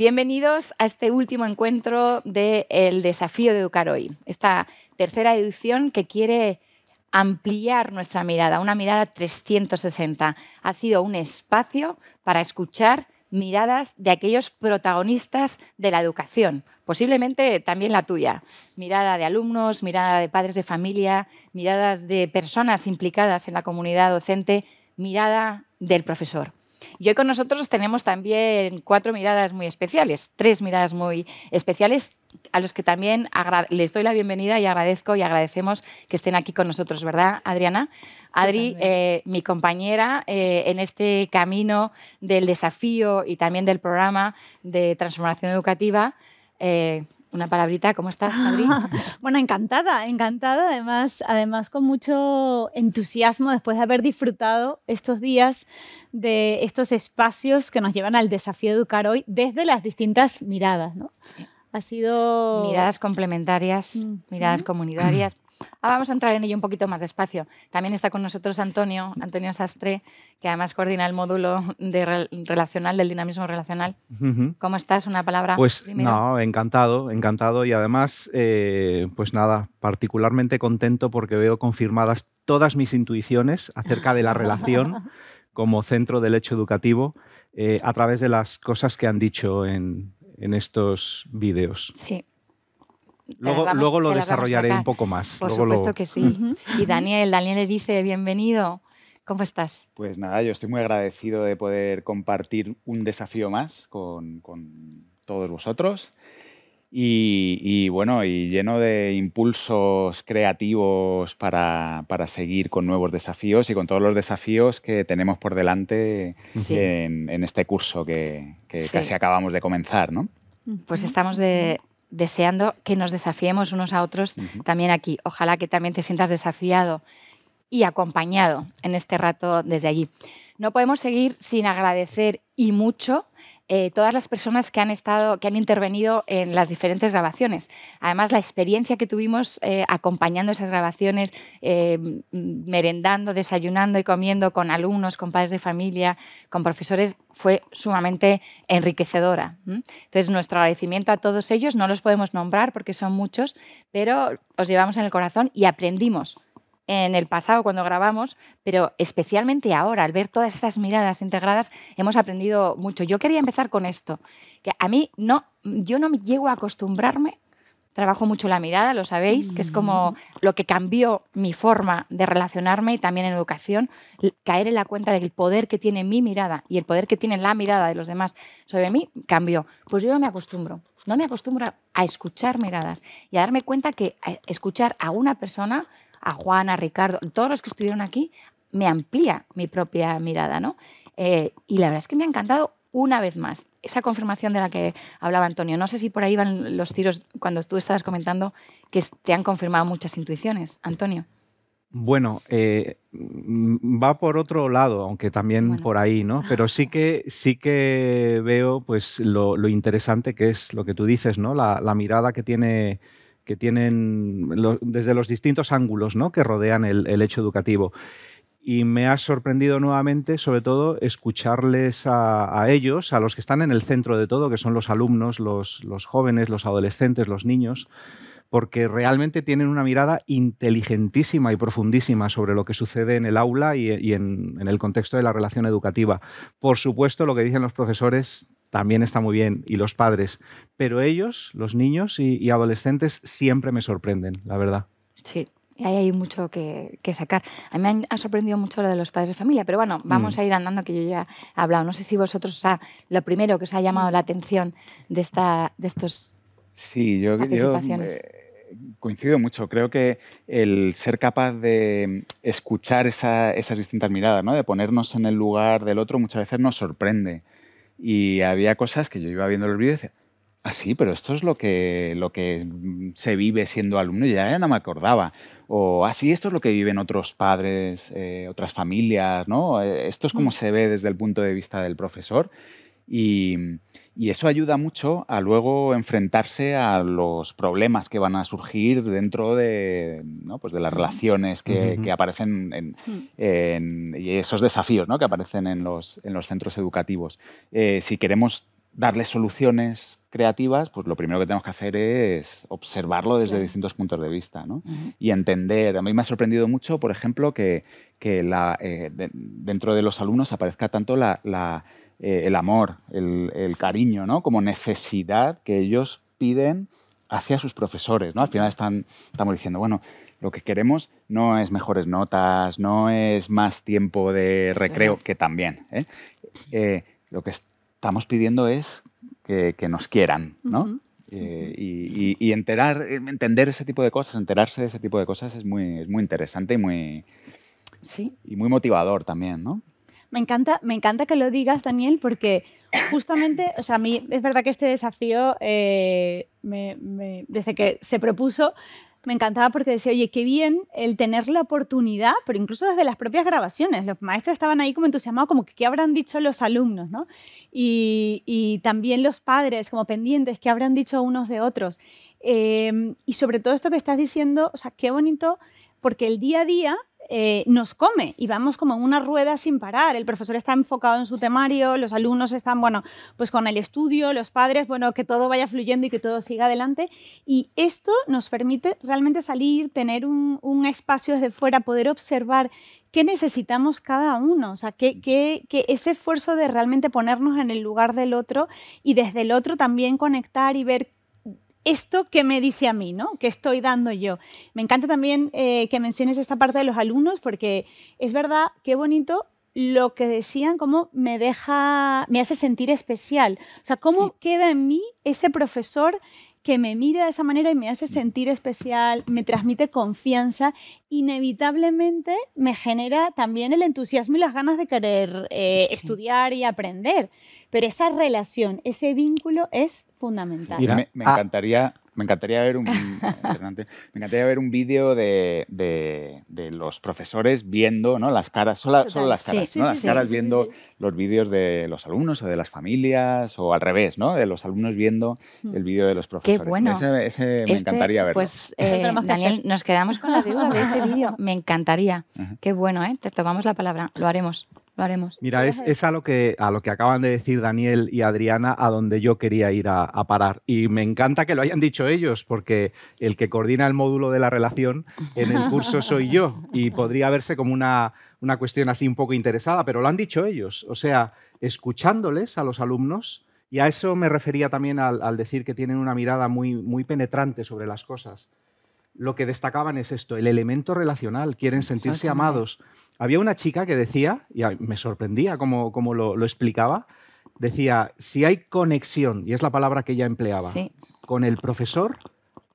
Bienvenidos a este último encuentro del desafío de educar hoy, esta tercera edición que quiere ampliar nuestra mirada, una mirada 360. Ha sido un espacio para escuchar miradas de aquellos protagonistas de la educación, posiblemente también la tuya. Mirada de alumnos, mirada de padres de familia, miradas de personas implicadas en la comunidad docente, mirada del profesor. Y hoy con nosotros tenemos también cuatro miradas muy especiales, tres miradas muy especiales a los que también les doy la bienvenida y agradezco y agradecemos que estén aquí con nosotros, ¿verdad, Adriana? Adri, eh, mi compañera eh, en este camino del desafío y también del programa de transformación educativa. Eh, una palabrita. ¿Cómo estás, Adri? bueno, encantada, encantada. Además, además, con mucho entusiasmo después de haber disfrutado estos días de estos espacios que nos llevan al desafío educar hoy desde las distintas miradas. ¿no? Ha sido... Miradas complementarias, mm. miradas comunitarias, Ah, vamos a entrar en ello un poquito más despacio. También está con nosotros Antonio, Antonio Sastre, que además coordina el módulo de relacional, del dinamismo relacional. ¿Cómo estás? Una palabra. Pues no, encantado, encantado. Y además, eh, pues nada, particularmente contento porque veo confirmadas todas mis intuiciones acerca de la relación como centro del hecho educativo eh, a través de las cosas que han dicho en, en estos vídeos. Sí, Luego, lo desarrollaré un poco más. Por supuesto que sí. Y Daniel, Daniel le dice, bienvenido. ¿Cómo estás? Pues nada, yo estoy muy agradecido de poder compartir un desafío más con, todos vosotros. Y, bueno, y lleno de impulsos creativos para, seguir con nuevos desafíos y con todos los desafíos que tenemos por delante en, este curso que, casi acabamos de comenzar, Pues estamos de, deseando que nos desafiemos unos a otros también aquí. Ojalá que también te sientas desafiado y acompañado en este rato desde allí. No podemos seguir sin agradecer y mucho eh, todas las personas que han estado, que han intervenido en las diferentes grabaciones. Además, la experiencia que tuvimos eh, acompañando esas grabaciones, eh, merendando, desayunando y comiendo con alumnos, con padres de familia, con profesores, fue sumamente enriquecedora. Entonces, nuestro agradecimiento a todos ellos, no los podemos nombrar porque son muchos, pero os llevamos en el corazón y aprendimos en el pasado cuando grabamos, pero especialmente ahora, al ver todas esas miradas integradas, hemos aprendido mucho. Yo quería empezar con esto, que a mí no, yo no llego a acostumbrarme trabajo mucho la mirada, lo sabéis, que es como lo que cambió mi forma de relacionarme y también en educación, caer en la cuenta del poder que tiene mi mirada y el poder que tiene la mirada de los demás sobre mí cambió. Pues yo no me acostumbro, no me acostumbro a escuchar miradas y a darme cuenta que eh, escuchar a una persona a Juan, a Ricardo, todos los que estuvieron aquí, me amplía mi propia mirada, ¿no? Eh, y la verdad es que me ha encantado una vez más esa confirmación de la que hablaba Antonio. No sé si por ahí van los tiros cuando tú estabas comentando que te han confirmado muchas intuiciones, Antonio. Bueno, eh, va por otro lado, aunque también por ahí, ¿no? Pero sí que, sí que veo pues, lo, interesante que es lo que tú dices, ¿no? La, la mirada que tiene que tienen desde los distintos ángulos ¿no? que rodean el, hecho educativo y me ha sorprendido nuevamente, sobre todo, escucharles a, ellos, a los que están en el centro de todo, que son los alumnos, los, jóvenes, los adolescentes, los niños, porque realmente tienen una mirada inteligentísima y profundísima sobre lo que sucede en el aula y, en el contexto de la relación educativa. Por supuesto, lo que dicen los profesores también está muy bien, y los padres. Pero ellos, los niños y, adolescentes, siempre me sorprenden, la verdad. Sí, y ahí hay mucho que, sacar. A mí me ha sorprendido mucho lo de los padres de familia, pero bueno, vamos mm. a ir andando, que yo ya he hablado. No sé si vosotros, o sea, lo primero que os ha llamado mm. la atención de, esta, de estos... Sí, yo, eh, coincido mucho. Creo que el ser capaz de escuchar esas distintas miradas, ¿no? de ponernos en el lugar del otro, muchas veces nos sorprende. Y había cosas que yo iba viendo los vídeo y decía, ah, sí, pero esto es lo que, lo que mm, se vive siendo alumno, y ya no me acordaba. O, ah, sí, esto es lo que viven otros padres, eh, otras familias, ¿no? Eh, esto es como se ve desde el punto de vista del profesor. Y, mm, y eso ayuda mucho a luego enfrentarse a los problemas que van a surgir dentro de, pues de las relaciones que, aparecen hmm. y esos desafíos que aparecen en los, centros educativos. Eh, si queremos darles soluciones creativas, pues lo primero que tenemos que hacer es observarlo desde distintos puntos de vista y entender. A mí me ha sorprendido mucho, por ejemplo, que, eh, dentro de los alumnos aparezca tanto la eh, el amor, el, cariño, ¿no? como necesidad que ellos piden hacia sus profesores. ¿no? Al final están, estamos diciendo, bueno, lo que queremos no es mejores notas, no es más tiempo de recreo, que también. ¿eh? Eh, lo que estamos pidiendo es que, nos quieran, ¿no? y, enterar, entender ese tipo de cosas, enterarse de ese tipo de cosas es muy, interesante y muy, y muy motivador también, ¿no? Me encanta, me encanta que lo digas, Daniel, porque justamente, o sea, a mí es verdad que este desafío, eh, desde que se propuso, me encantaba porque decía, oye, qué bien el tener la oportunidad, pero incluso desde las propias grabaciones, los maestros estaban ahí como entusiasmados, como que qué habrán dicho los alumnos, ¿no? Y, también los padres, como pendientes, qué habrán dicho unos de otros. Em, y sobre todo esto que estás diciendo, o sea, qué bonito, porque el día a día eh, nos come y vamos como en una rueda sin parar. El profesor está enfocado en su temario, los alumnos están, bueno, pues con el estudio, los padres, bueno, que todo vaya fluyendo y que todo siga adelante. Y esto nos permite realmente salir, tener un, espacio desde fuera, poder observar qué necesitamos cada uno, o sea, que, ese esfuerzo de realmente ponernos en el lugar del otro y desde el otro también conectar y ver esto que me dice a mí, ¿no? Que estoy dando yo. Me encanta también eh, que menciones esta parte de los alumnos porque es verdad, qué bonito lo que decían, cómo me deja, me hace sentir especial. O sea, cómo queda en mí ese profesor que me mira de esa manera y me hace sentir especial, me transmite confianza, inevitablemente me genera también el entusiasmo y las ganas de querer eh, estudiar y aprender. Pero esa relación, ese vínculo es fundamental. Mira, me, ah. encantaría, me encantaría ver un, me ver un vídeo de, los profesores viendo ¿no? las caras, solo, las caras, ¿no? las caras viendo los vídeos de los alumnos o de las familias o al revés, ¿no? de los alumnos viendo hmm. el vídeo de los profesores. Ese, me este, encantaría verlo. Pues eh, Daniel, nos quedamos con la duda de ese vídeo. Me encantaría. Qué bueno, ¿eh? te tomamos la palabra, lo haremos. Mira, es, a, lo que, a lo que acaban de decir Daniel y Adriana, a donde yo quería ir a, parar. Y me encanta que lo hayan dicho ellos, porque el que coordina el módulo de la relación en el curso soy yo. Y podría verse como una, cuestión así un poco interesada, pero lo han dicho ellos. O sea, escuchándoles a los alumnos, y a eso me refería también al, al, decir que tienen una mirada muy, muy penetrante sobre las cosas. Lo que destacaban es esto, el elemento relacional, quieren sentirse amados. Había una chica que decía, y me sorprendía como, lo, explicaba, decía, si hay conexión, y es la palabra que ella empleaba, con el profesor,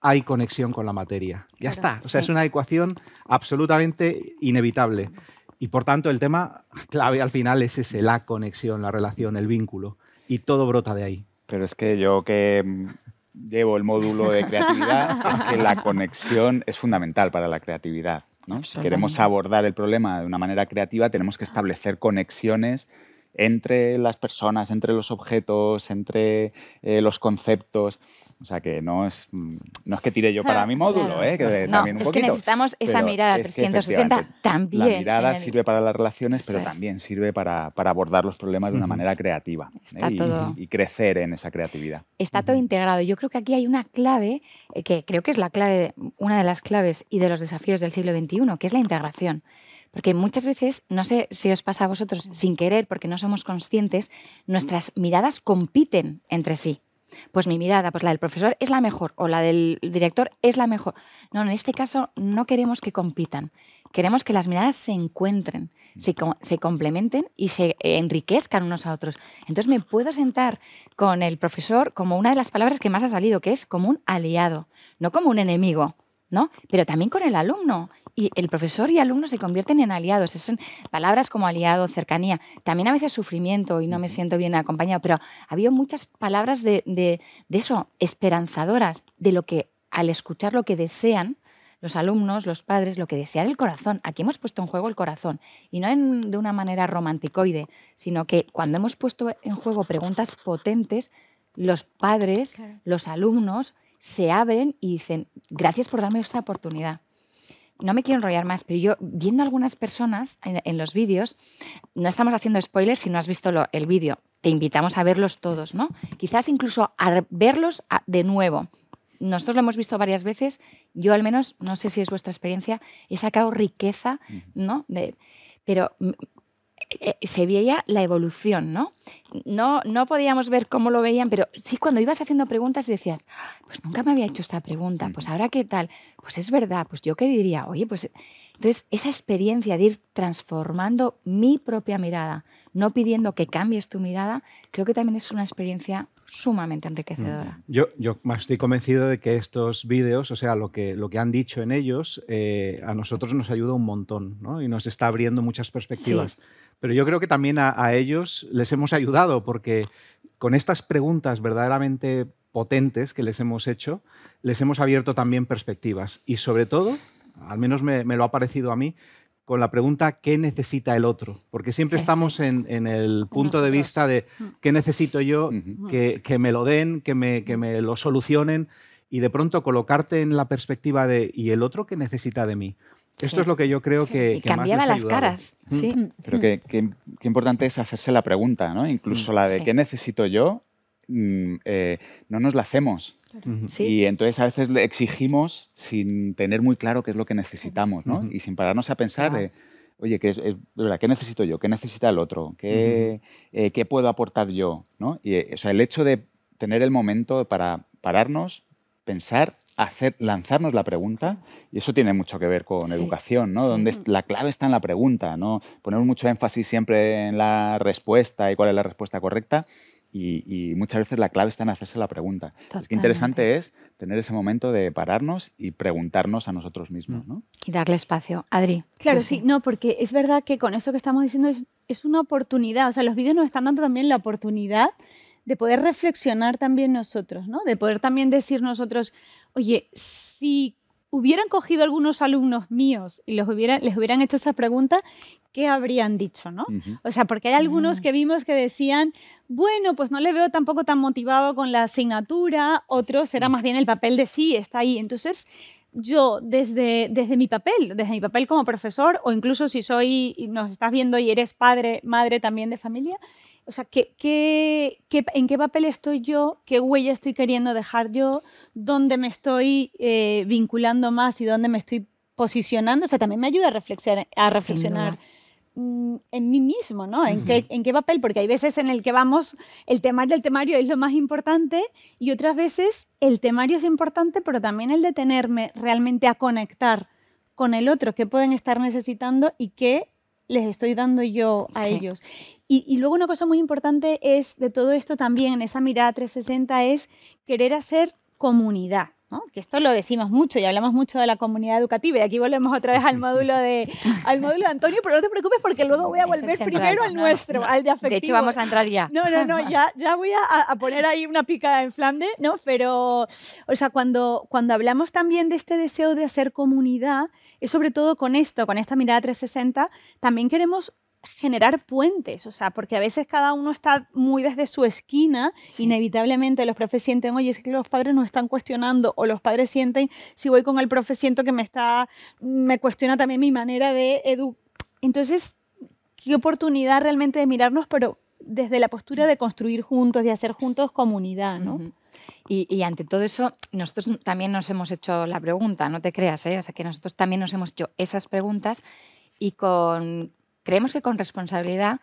hay conexión con la materia. Ya está. O sea, es una ecuación absolutamente inevitable. Y por tanto, el tema clave al final es ese, la conexión, la relación, el vínculo. Y todo brota de ahí. Pero es que yo que mm, llevo el módulo de creatividad, es que la conexión es fundamental para la creatividad. Si queremos abordar el problema de una manera creativa, tenemos que establecer conexiones entre las personas, entre los objetos, entre eh, los conceptos. O sea, que no es, mm, no es que tire yo para ah, mi módulo, ¿eh? es que necesitamos esa mirada 360 también. La mirada sirve para las relaciones, pero también sirve para, abordar los problemas de una manera creativa ¿eh? y, crecer en esa creatividad. Está todo integrado. Yo creo que aquí hay una clave, eh, que creo que es la clave, una de las claves y de los desafíos del siglo XXI, que es la integración. Porque muchas veces, no sé si os pasa a vosotros sin querer, porque no somos conscientes, nuestras miradas compiten entre sí pues mi mirada, pues la del profesor es la mejor o la del director es la mejor. No, en este caso no queremos que compitan, queremos que las miradas se encuentren, se, se complementen y se enriquezcan unos a otros. Entonces me puedo sentar con el profesor como una de las palabras que más ha salido, que es como un aliado, no como un enemigo. Pero también con el alumno. Y el profesor y alumno se convierten en aliados. Son palabras como aliado, cercanía. También a veces sufrimiento y no me siento bien acompañado. Pero habido muchas palabras de, eso, esperanzadoras, de lo que al escuchar lo que desean los alumnos, los padres, lo que desean el corazón. Aquí hemos puesto en juego el corazón. Y no de una manera romanticoide, sino que cuando hemos puesto en juego preguntas potentes, los padres, los alumnos, se abren y dicen, gracias por darme esta oportunidad. No me quiero enrollar más, pero yo viendo algunas personas en, los vídeos, no estamos haciendo spoilers si no has visto el vídeo, te invitamos a verlos todos, ¿no? Quizás incluso a verlos de nuevo. Nosotros lo hemos visto varias veces, yo al menos, no sé si es vuestra experiencia, he sacado riqueza, ¿no? De, pero eh, eh, se veía la evolución, ¿no? ¿no? No podíamos ver cómo lo veían, pero sí cuando ibas haciendo preguntas decías, pues nunca me había hecho esta pregunta, pues mm. ahora qué tal, pues es verdad, pues yo qué diría, oye, pues... Entonces, esa experiencia de ir transformando mi propia mirada, no pidiendo que cambies tu mirada, creo que también es una experiencia sumamente enriquecedora. Mm. Yo, yo estoy convencido de que estos vídeos, o sea, lo que, lo que han dicho en ellos, eh, a nosotros nos ayuda un montón ¿no? y nos está abriendo muchas perspectivas. Pero yo creo que también a, ellos les hemos ayudado porque con estas preguntas verdaderamente potentes que les hemos hecho, les hemos abierto también perspectivas. Y sobre todo, al menos me, lo ha parecido a mí, con la pregunta ¿qué necesita el otro? Porque siempre estamos en, el punto de vista de mm. ¿qué necesito yo? que, me lo den, que me, que mm. me lo solucionen. Y de pronto colocarte en la perspectiva de ¿y el otro qué necesita de mí? Esto es lo que yo creo que... Y cambiaba las caras, mm. sí. Pero mm. que, importante es hacerse la pregunta, ¿no? Incluso la de qué necesito yo, mm, eh, no nos la hacemos. ¿Sí? Y entonces a veces le exigimos sin tener muy claro qué es lo que necesitamos, ¿no? Y sin pararnos a pensar de, oye, ¿qué, es, necesito yo? ¿Qué necesita el otro? ¿Qué, eh, puedo aportar yo? ¿no? Y eh, o sea, el hecho de tener el momento para pararnos, pensar hacer, lanzarnos la pregunta, y eso tiene mucho que ver con educación, ¿no? Donde la clave está en la pregunta, ¿no? Poner mucho énfasis siempre en la respuesta y cuál es la respuesta correcta, y, muchas veces la clave está en hacerse la pregunta. Lo interesante es tener ese momento de pararnos y preguntarnos a nosotros mismos. Mm. ¿no? Y darle espacio. Adri. Claro, sí, no, porque es verdad que con esto que estamos diciendo es, es una oportunidad. O sea, los vídeos nos están dando también la oportunidad de poder reflexionar también nosotros, ¿no? de poder también decir nosotros, oye, si hubieran cogido algunos alumnos míos y los les hubieran hecho esa pregunta, ¿qué habrían dicho? ¿no? O sea, porque hay algunos ah. que vimos que decían, bueno, pues no le veo tampoco tan motivado con la asignatura, otros era mm. más bien el papel de sí, está ahí. Entonces, yo desde, desde mi papel, desde mi papel como profesor, o incluso si soy, nos estás viendo y eres padre, madre también de familia, o sea, ¿qué, en qué papel estoy yo? ¿Qué huella estoy queriendo dejar yo? ¿Dónde me estoy eh, vinculando más y dónde me estoy posicionando? O sea, también me ayuda a reflexionar, a reflexionar mm, en mí mismo, ¿no? ¿En, qué, papel? Porque hay veces en el que vamos, el temario, del temario es lo más importante y otras veces el temario es importante, pero también el de tenerme realmente a conectar con el otro, que pueden estar necesitando y qué les estoy dando yo a ellos. Y, y, luego una cosa muy importante es de todo esto también, en esa mirada 360, es querer hacer comunidad que esto lo decimos mucho y hablamos mucho de la comunidad educativa y aquí volvemos otra vez al módulo de al módulo de Antonio pero no te preocupes porque luego voy a volver primero al nuestro al de afectivo de hecho vamos a entrar ya no no no ya, ya voy a, poner ahí una picada en Flandes no pero o sea cuando cuando hablamos también de este deseo de hacer comunidad es sobre todo con esto con esta mirada 360 también queremos generar puentes, o sea, porque a veces cada uno está muy desde su esquina, inevitablemente los profes sienten, oye, es que los padres nos están cuestionando, o los padres sienten, si voy con el profe siento que me está, me cuestiona también mi manera de educar. Entonces, qué oportunidad realmente de mirarnos, pero desde la postura de construir juntos, de hacer juntos comunidad, ¿no? Y, ante todo eso, nosotros también nos hemos hecho la pregunta, no te creas, ¿eh? o sea que nosotros también nos hemos hecho esas preguntas y con Creemos que con responsabilidad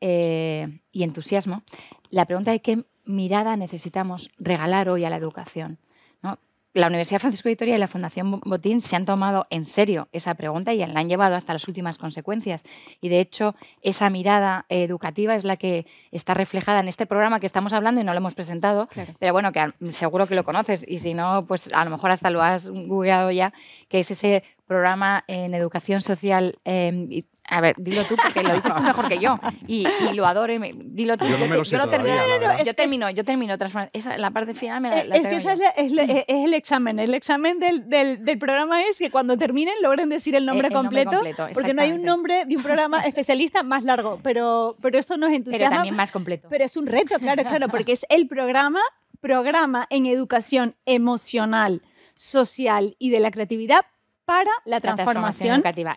eh, y entusiasmo, la pregunta de qué mirada necesitamos regalar hoy a la educación. ¿no? La Universidad Francisco de Vitoria y la Fundación Botín se han tomado en serio esa pregunta y la han llevado hasta las últimas consecuencias. Y de hecho, esa mirada educativa es la que está reflejada en este programa que estamos hablando y no lo hemos presentado, pero bueno, que seguro que lo conoces y si no, pues a lo mejor hasta lo has googleado ya, que es ese programa en educación social. Em, a ver, dilo tú, porque lo dices tú mejor que yo. Y, lo adoro. dilo tú. Yo, no lo yo, termino, yo, termino, yo termino. la parte final me la, eh, Es que ese es, el examen. El examen del, del, del, programa es que cuando terminen logren decir el nombre eh, completo. porque no hay un nombre de un programa especialista más largo. Pero, pero esto nos entusiasma. Pero también más completo. Pero es un reto, claro, claro. Porque es el programa, programa en educación emocional social y de la creatividad para la transformación, educativa.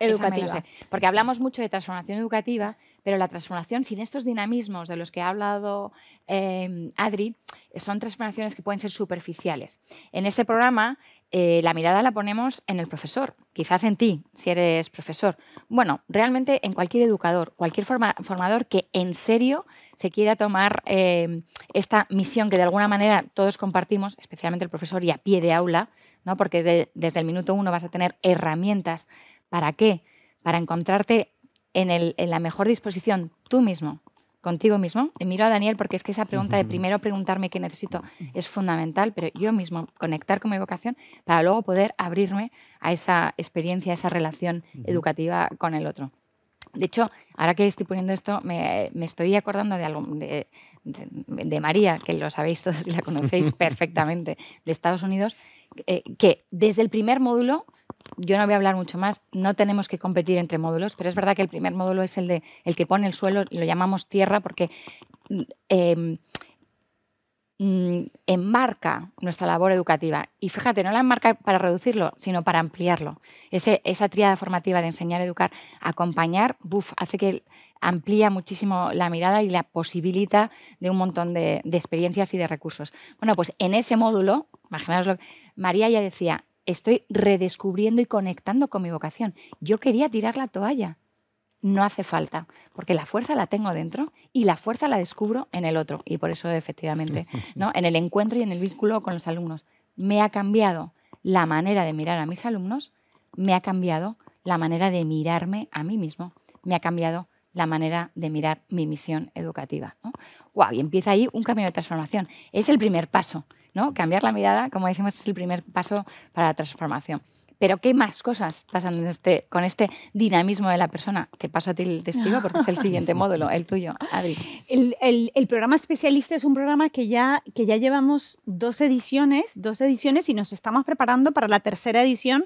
porque hablamos mucho de transformación educativa, pero la transformación sin estos dinamismos de los que ha hablado eh, Adri, son transformaciones que pueden ser superficiales. En ese programa eh, la mirada la ponemos en el profesor, quizás en ti, si eres profesor. Bueno, realmente en cualquier educador, cualquier formador que en serio se quiera tomar eh, esta misión que de alguna manera todos compartimos, especialmente el profesor y a pie de aula, ¿no? porque desde, el minuto uno vas a tener herramientas. ¿Para qué? Para encontrarte en la mejor disposición tú mismo contigo mismo. Te miro a Daniel porque es que esa pregunta de primero preguntarme qué necesito es fundamental, pero yo mismo conectar con mi vocación para luego poder abrirme a esa experiencia, a esa relación educativa con el otro. De hecho, ahora que estoy poniendo esto, me, estoy acordando de, algo, de, María, que lo sabéis todos y la conocéis perfectamente, de Estados Unidos, eh, que desde el primer módulo, yo no voy a hablar mucho más, no tenemos que competir entre módulos, pero es verdad que el primer módulo es el, de, el que pone el suelo, lo llamamos tierra, porque... Mm, em, Mm, enmarca nuestra labor educativa. Y fíjate, no la enmarca para reducirlo, sino para ampliarlo. esa triada formativa de enseñar, educar, acompañar, buf, hace que amplía muchísimo la mirada y la posibilita de un montón de, experiencias y de recursos. Bueno, pues en ese módulo, imaginaoslo, María ya decía, estoy redescubriendo y conectando con mi vocación. Yo quería tirar la toalla no hace falta, porque la fuerza la tengo dentro y la fuerza la descubro en el otro. Y por eso, efectivamente, ¿no? en el encuentro y en el vínculo con los alumnos. Me ha cambiado la manera de mirar a mis alumnos, me ha cambiado la manera de mirarme a mí mismo, me ha cambiado la manera de mirar mi misión educativa. y empieza ahí un camino de transformación. Es el primer paso, ¿no? Cambiar la mirada, como decimos, es el primer paso para la transformación. Pero qué más cosas pasan este, con este dinamismo de la persona. Te paso a ti el testigo porque es el siguiente módulo, el tuyo, Adri. El, programa especialista es un programa que ya, que ya llevamos dos ediciones, dos ediciones y nos estamos preparando para la tercera edición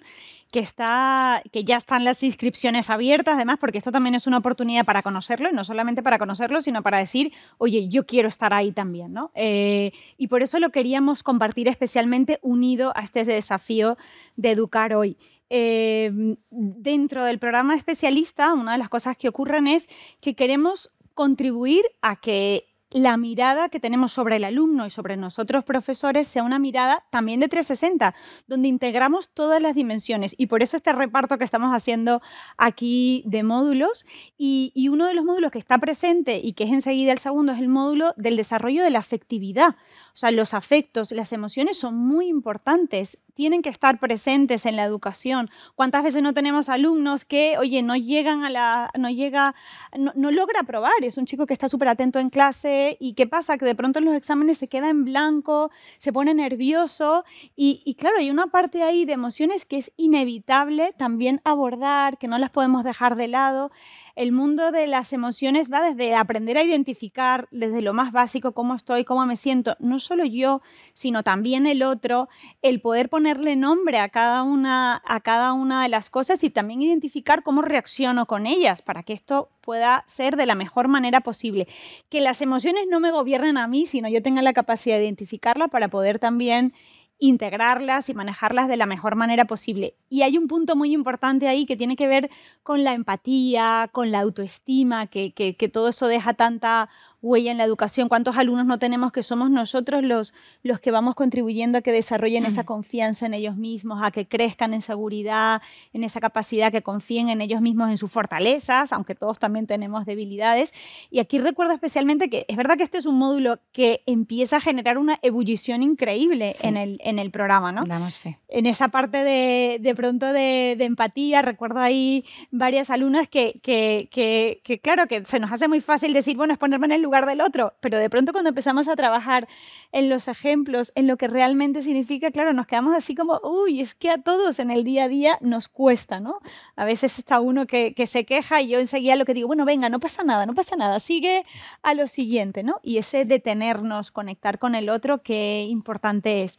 que, está, que ya están las inscripciones abiertas, además, porque esto también es una oportunidad para conocerlo, y no solamente para conocerlo, sino para decir, oye, yo quiero estar ahí también, ¿no? Eh, y por eso lo queríamos compartir especialmente unido a este desafío de educar hoy. Eh, dentro del programa especialista, una de las cosas que ocurren es que queremos contribuir a que la mirada que tenemos sobre el alumno y sobre nosotros profesores sea una mirada también de 360, donde integramos todas las dimensiones. Y por eso este reparto que estamos haciendo aquí de módulos. Y, uno de los módulos que está presente y que es enseguida el segundo es el módulo del desarrollo de la afectividad. O sea, los afectos, las emociones son muy importantes tienen que estar presentes en la educación. ¿Cuántas veces no tenemos alumnos que, oye, no llegan a la, no llega, no, logra aprobar? Es un chico que está súper atento en clase, y qué pasa, que de pronto en los exámenes se queda en blanco, se pone nervioso y claro, hay una parte ahí de emociones que es inevitable también abordar, que no las podemos dejar de lado el mundo de las emociones va desde aprender a identificar desde lo más básico cómo estoy, cómo me siento, no solo yo, sino también el otro, el poder ponerle nombre a cada una, a cada una de las cosas y también identificar cómo reacciono con ellas para que esto pueda ser de la mejor manera posible. Que las emociones no me gobiernen a mí, sino yo tenga la capacidad de identificarla para poder también integrarlas y manejarlas de la mejor manera posible. Y hay un punto muy importante ahí que tiene que ver con la empatía, con la autoestima, que, todo eso deja tanta huella en la educación, cuántos alumnos no tenemos que somos nosotros los, los que vamos contribuyendo a que desarrollen esa confianza en ellos mismos, a que crezcan en seguridad, en esa capacidad, que confíen en ellos mismos, en sus fortalezas, aunque todos también tenemos debilidades. Y aquí recuerdo especialmente que es verdad que este es un módulo que empieza a generar una ebullición increíble en, el, en el programa, ¿no? Damos fe. En esa parte de, de pronto de, empatía, recuerdo ahí varias alumnas que, que, que, que, claro, que se nos hace muy fácil decir, bueno, es ponerme en el lugar del otro, pero de pronto cuando empezamos a trabajar en los ejemplos, en lo que realmente significa, claro, nos quedamos así como, uy, es que a todos en el día a día nos cuesta, ¿no? A veces está uno que, que se queja y yo enseguida lo que digo, bueno, venga, no pasa nada, no pasa nada, sigue a lo siguiente, ¿no? Y ese detenernos, conectar con el otro, qué importante es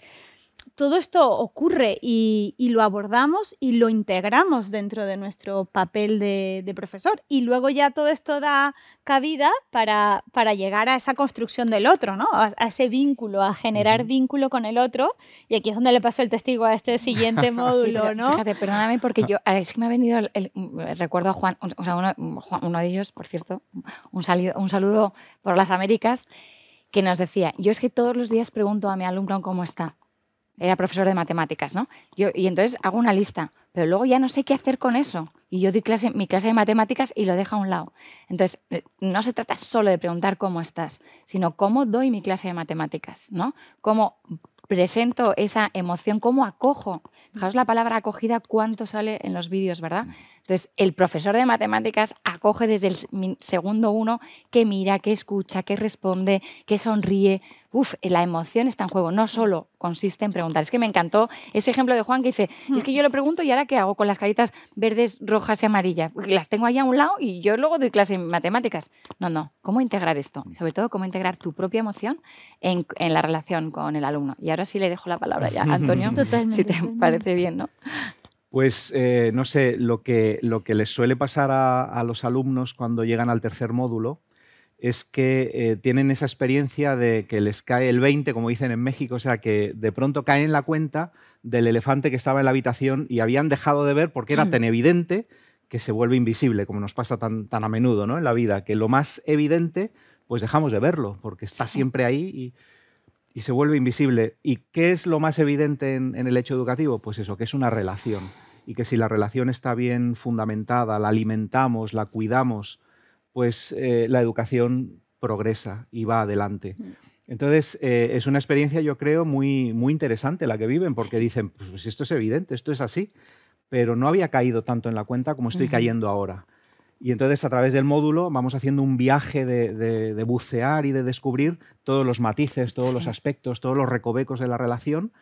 todo esto ocurre y, lo abordamos y lo integramos dentro de nuestro papel de, profesor. Y luego ya todo esto da cabida para, llegar a esa construcción del otro, ¿no? A, ese vínculo, a generar vínculo con el otro. Y aquí es donde le paso el testigo a este siguiente módulo, ¿no? Fíjate, perdóname porque yo, es que me ha venido, el, mm, recuerdo a Juan, o sea, uno, de ellos, por cierto, un, un saludo por las Américas, que nos decía, yo es que todos los días pregunto a mi alumno cómo está era profesor de matemáticas, ¿no? Yo, y entonces hago una lista, pero luego ya no sé qué hacer con eso. Y yo doy clase, mi clase de matemáticas y lo dejo a un lado. Entonces, eh, no se trata solo de preguntar cómo estás, sino cómo doy mi clase de matemáticas, ¿no? Cómo presento esa emoción, cómo acojo. Fijaos la palabra acogida, cuánto sale en los vídeos, ¿verdad? Entonces, el profesor de matemáticas acoge desde el segundo uno que mira, que escucha, que responde, que sonríe. Uf, eh, la emoción está en juego. No mm. solo consiste en preguntar. Es que me encantó ese ejemplo de Juan que dice, mm. es que yo lo pregunto y ahora qué hago con las caritas verdes, rojas y amarillas. Las tengo ahí a un lado y yo luego doy clase en matemáticas. No, no. ¿Cómo integrar esto? Mm. Sobre todo, cómo integrar tu propia emoción en, la relación con el alumno. Y ahora sí le dejo la palabra ya, Antonio, si te parece bien, ¿no? Pues eh, no sé, lo que, lo que les suele pasar a los alumnos cuando llegan al tercer módulo es que eh, tienen esa experiencia de que les cae el 20, como dicen en México, o sea, que de pronto caen en la cuenta del elefante que estaba en la habitación y habían dejado de ver porque era mm. tan evidente que se vuelve invisible, como nos pasa tan, a menudo ¿no? en la vida, que lo más evidente, pues dejamos de verlo, porque está siempre ahí y, se vuelve invisible. ¿Y qué es lo más evidente en el hecho educativo? Pues eso, que es una relación y que si la relación está bien fundamentada, la alimentamos, la cuidamos, pues eh, la educación progresa y va adelante. Mm. Entonces, eh, es una experiencia, yo creo, muy, muy interesante la que viven, porque dicen, pues, pues esto es evidente, esto es así, pero no había caído tanto en la cuenta como estoy cayendo ahora. Y entonces a través del módulo vamos haciendo un viaje de, bucear y de descubrir todos los matices, todos los aspectos, todos los recovecos de la relación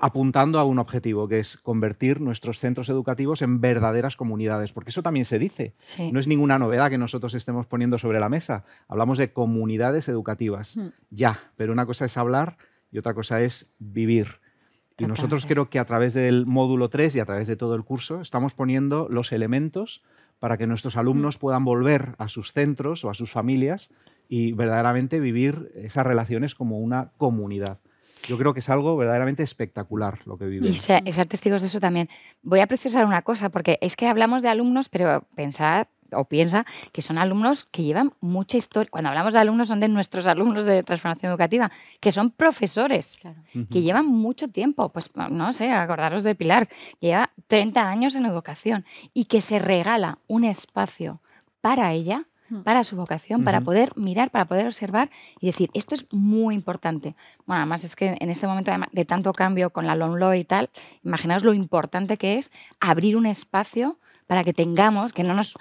apuntando a un objetivo, que es convertir nuestros centros educativos en verdaderas comunidades, porque eso también se dice. No es ninguna novedad que nosotros estemos poniendo sobre la mesa. Hablamos de comunidades educativas, hmm. ya, pero una cosa es hablar y otra cosa es vivir. Y nosotros creo que a través del módulo 3 y a través de todo el curso estamos poniendo los elementos para que nuestros alumnos hmm. puedan volver a sus centros o a sus familias y verdaderamente vivir esas relaciones como una comunidad yo creo que es algo verdaderamente espectacular lo que vive. Y ser, testigos de eso también. Voy a precisar una cosa, porque es que hablamos de alumnos, pero pensad o piensa que son alumnos que llevan mucha historia. Cuando hablamos de alumnos, son de nuestros alumnos de transformación educativa, que son profesores, que llevan mucho tiempo. Pues no sé, acordaros de Pilar, que lleva 30 años en educación y que se regala un espacio para ella para su vocación, para poder mirar, para poder observar y decir, esto es muy importante. Bueno, además es que en este momento de tanto cambio con la long law y tal, imaginaos lo importante que es abrir un espacio para que tengamos, que no nos,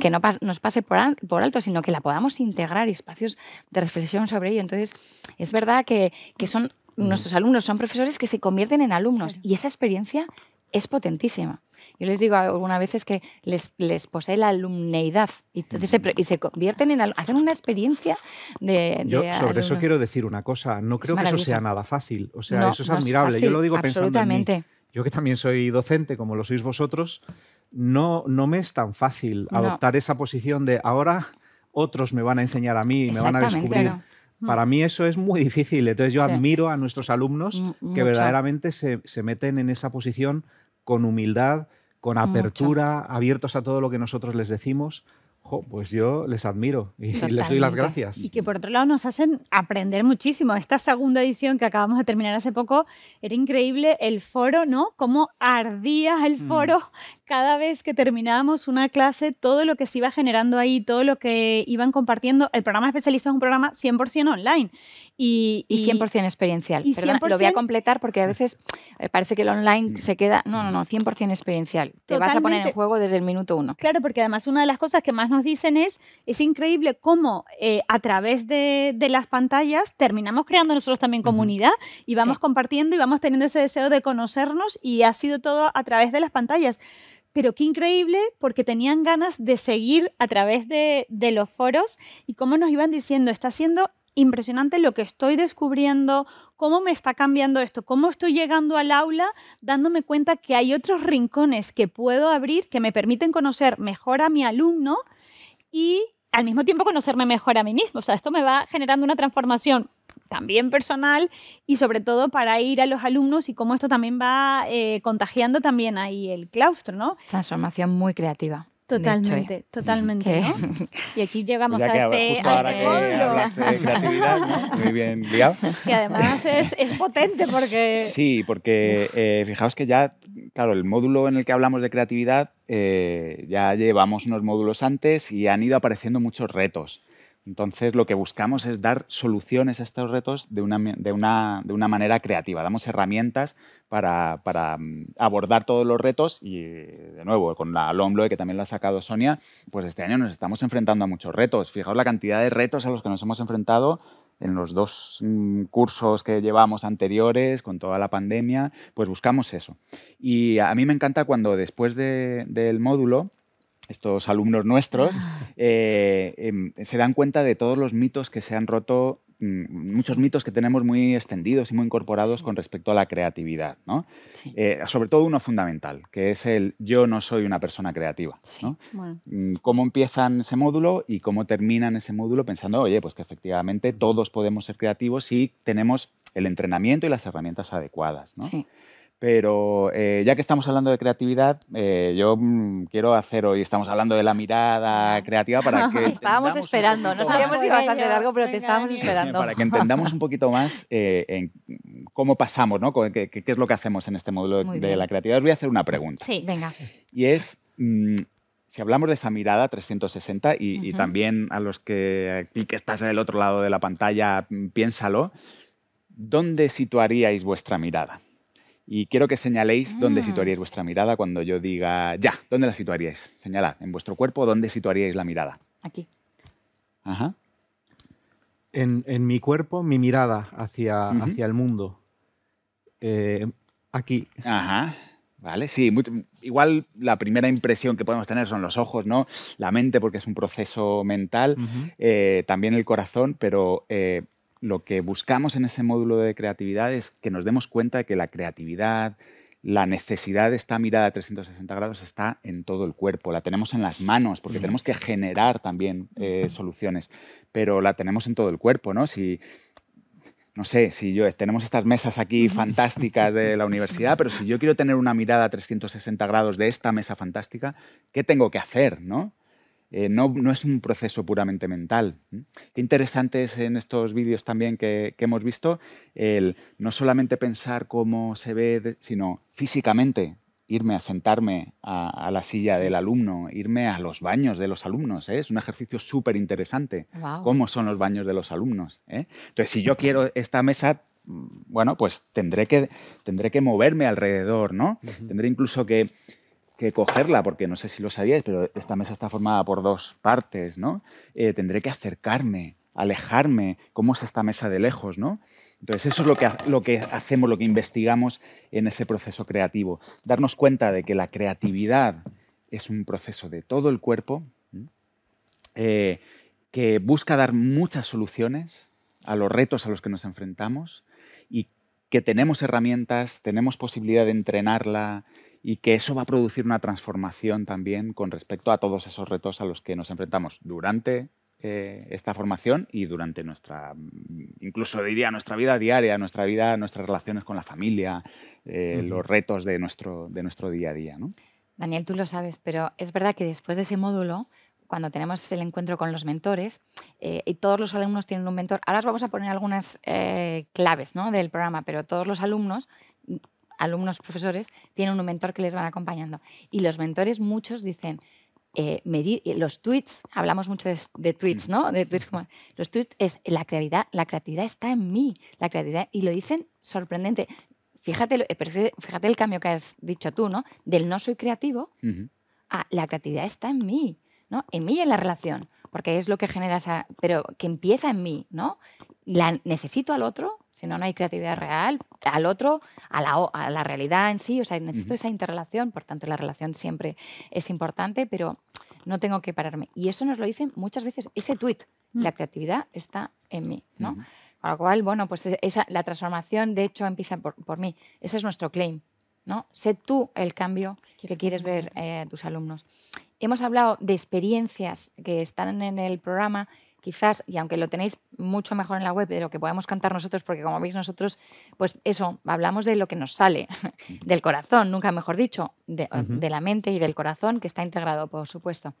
que no nos pase por, alto, sino que la podamos integrar y espacios de reflexión sobre ello. Entonces, es verdad que, son nuestros alumnos son profesores que se convierten en alumnos y esa experiencia es potentísima. Yo les digo algunas veces que les, les posee la alumneidad y, se, y se convierten en hacen una experiencia de... Yo sobre eso quiero decir una cosa, no creo que eso sea nada fácil, o sea, eso es admirable, yo lo digo pensando Yo que también soy docente, como lo sois vosotros, no, no me es tan fácil adoptar esa posición de ahora otros me van a enseñar a mí, y me van a descubrir. Mm. Para mí eso es muy difícil. Entonces yo admiro a nuestros alumnos que verdaderamente se, se, meten en esa posición con humildad, con apertura, abiertos a todo lo que nosotros les decimos. pues yo les admiro y les doy las gracias. Y que por otro lado nos hacen aprender muchísimo. Esta segunda edición que acabamos de terminar hace poco era increíble el foro, ¿no? Cómo ardía el mm. foro cada vez que terminábamos una clase, todo lo que se iba generando ahí, todo lo que iban compartiendo, el programa especialista es un programa 100% online. Y, 100% experiencial. lo voy a completar porque a veces eh, parece que el online se queda... No, no, no, 100% experiencial. Te vas a poner en juego desde el minuto uno. Claro, porque además una de las cosas que más nos dicen es, es increíble cómo eh, a través de, las pantallas terminamos creando nosotros también comunidad y vamos compartiendo y vamos teniendo ese deseo de conocernos y ha sido todo a través de las pantallas pero qué increíble porque tenían ganas de seguir a través de, los foros y cómo nos iban diciendo, está siendo impresionante lo que estoy descubriendo, cómo me está cambiando esto, cómo estoy llegando al aula dándome cuenta que hay otros rincones que puedo abrir que me permiten conocer mejor a mi alumno y al mismo tiempo conocerme mejor a mí mismo. O sea, esto me va generando una transformación también personal y sobre todo para ir a los alumnos y cómo esto también va eh, contagiando también ahí el claustro, ¿no? Transformación muy creativa. Totalmente, ¿eh? totalmente. Y aquí llegamos a este, a este creatividad, Muy bien liado. Y además es, es potente porque... Sí, porque eh, fijaos que ya, claro, el módulo en el que hablamos de creatividad, ya llevamos unos módulos antes y han ido apareciendo muchos retos. Entonces, lo que buscamos es dar soluciones a estos retos de una, manera creativa. Damos herramientas para, mm, abordar todos los retos y, de nuevo, con la LOMLOE, que también la ha sacado Sonia, pues este año nos estamos enfrentando a muchos retos. Fijaos la cantidad de retos a los que nos hemos enfrentado en los dos mm, cursos que llevamos anteriores, con toda la pandemia, pues buscamos eso. Y a mí me encanta cuando después del módulo estos alumnos nuestros, ah. eh, em, se dan cuenta de todos los mitos que se han roto, mm, muchos mitos que tenemos muy extendidos y muy incorporados con respecto a la creatividad. Eh, sobre todo uno fundamental, que es el yo no soy una persona creativa. Mm, ¿Cómo empiezan ese módulo y cómo terminan ese módulo pensando, oye, pues que efectivamente todos podemos ser creativos si tenemos el entrenamiento y las herramientas adecuadas? ¿no? Pero eh, ya que estamos hablando de creatividad, eh, yo mm, quiero hacer hoy, estamos hablando de la mirada creativa para que... estábamos esperando, no sabíamos si ibas a hacer algo, pero te estábamos esperando. para que entendamos un poquito más eh, en cómo pasamos, ¿no? ¿Qué, es lo que hacemos en este módulo de la creatividad? Os voy a hacer una pregunta. Sí, venga. Y es... Mm, si hablamos de esa mirada 360 y, también a los que, que estás del otro lado de la pantalla, mm, piénsalo, ¿dónde situaríais vuestra mirada? Y quiero que señaléis dónde mm. situaríais vuestra mirada cuando yo diga ya. ¿Dónde la situaríais? Señala, en vuestro cuerpo, ¿dónde situaríais la mirada? Aquí. Ajá. En, mi cuerpo, mi mirada hacia, hacia el mundo. Eh, aquí. Ajá. Vale, sí, igual la primera impresión que podemos tener son los ojos, ¿no? La mente, porque es un proceso mental, eh, también el corazón, pero eh, lo que buscamos en ese módulo de creatividad es que nos demos cuenta de que la creatividad, la necesidad de esta mirada a 360 grados está en todo el cuerpo, la tenemos en las manos, porque tenemos que generar también eh, soluciones, pero la tenemos en todo el cuerpo, ¿no? Si, no sé, si yo, tenemos estas mesas aquí fantásticas de la universidad, pero si yo quiero tener una mirada a 360 grados de esta mesa fantástica, ¿qué tengo que hacer, no? Eh, no, es un proceso puramente mental. Qué interesante es en estos vídeos también que, hemos visto el no solamente pensar cómo se ve, sino físicamente irme a sentarme a, la silla del alumno, irme a los baños de los alumnos. ¿eh? Es un ejercicio súper interesante. ¿Cómo son los baños de los alumnos? ¿eh? Entonces, si yo quiero esta mesa, mm, bueno, pues tendré que, tendré que moverme alrededor, ¿no? Tendré incluso que que cogerla, porque no sé si lo sabíais, pero esta mesa está formada por dos partes, ¿no? Eh, tendré que acercarme, alejarme, cómo es esta mesa de lejos, ¿no? Entonces eso es lo que, lo que hacemos, lo que investigamos en ese proceso creativo. Darnos cuenta de que la creatividad es un proceso de todo el cuerpo, eh, que busca dar muchas soluciones a los retos a los que nos enfrentamos y que tenemos herramientas, tenemos posibilidad de entrenarla, y que eso va a producir una transformación también con respecto a todos esos retos a los que nos enfrentamos durante eh, esta formación y durante nuestra, mm, incluso diría, nuestra vida diaria, nuestra vida, nuestras relaciones con la familia, eh, los retos de nuestro, de nuestro día a día. Daniel, tú lo sabes, pero es verdad que después de ese módulo cuando tenemos el encuentro con los mentores, eh, y todos los alumnos tienen un mentor. Ahora os vamos a poner algunas claves del programa, pero todos los alumnos alumnos, profesores, tienen un mentor que les van acompañando. Y los mentores, muchos dicen, eh, medir, eh, los tweets, hablamos mucho de, tweets, mm. ¿no? De los tweets es la creatividad, la creatividad está en mí, la creatividad, y lo dicen sorprendente. Fíjate, eh, fíjate el cambio que has dicho tú, ¿no? Del no soy creativo a la creatividad está en mí, ¿no? En mí y en la relación, porque es lo que genera esa, pero que empieza en mí, ¿no? La necesito al otro si no, no hay creatividad real al otro, a la, a la realidad en sí. O sea, necesito esa interrelación. Por tanto, la relación siempre es importante, pero no tengo que pararme. Y eso nos lo dicen muchas veces ese tuit. Mm. La creatividad está en mí, ¿no? Con lo cual, bueno, pues e-, esa, la transformación, de hecho, empieza por, por mí. Ese es nuestro claim, ¿no? Sé tú el cambio que quieres ver eh, tus alumnos. Hemos hablado de experiencias que están en el programa quizás, y aunque lo tenéis mucho mejor en la web de lo que podemos cantar nosotros, porque como veis nosotros, pues eso, hablamos de lo que nos sale, del corazón, nunca mejor dicho, eh, de, la mente y del corazón, que está integrado, por supuesto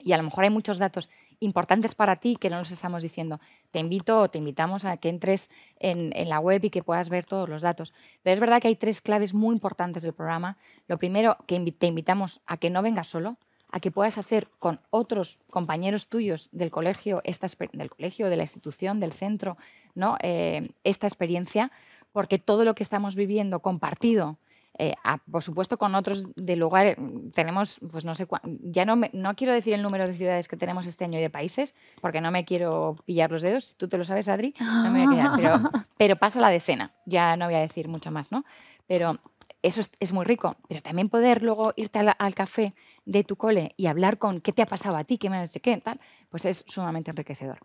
y a lo mejor hay muchos datos importantes para ti que no nos estamos diciendo. Te invito o te invitamos a que entres en, en, la web y que puedas ver todos los datos. Pero es verdad que hay tres claves muy importantes del programa. Lo primero, que te invitamos a que no vengas solo, a que puedas hacer con otros compañeros tuyos del colegio, esta, del colegio, de la institución, del centro, ¿no? Eh, esta experiencia, porque todo lo que estamos viviendo compartido, eh, por supuesto con otros de lugares, tenemos, pues no sé, ya no, no quiero decir el número de ciudades que tenemos este año y de países, porque no me quiero pillar los dedos, tú te lo sabes, Adri, no me pero, pero pasa la decena, ya no voy a decir mucho más, ¿no? Pero eso es, muy rico, pero también poder luego irte al, café de tu cole y hablar con qué te ha pasado a ti, qué me ha hecho, qué, tal, pues es sumamente enriquecedor.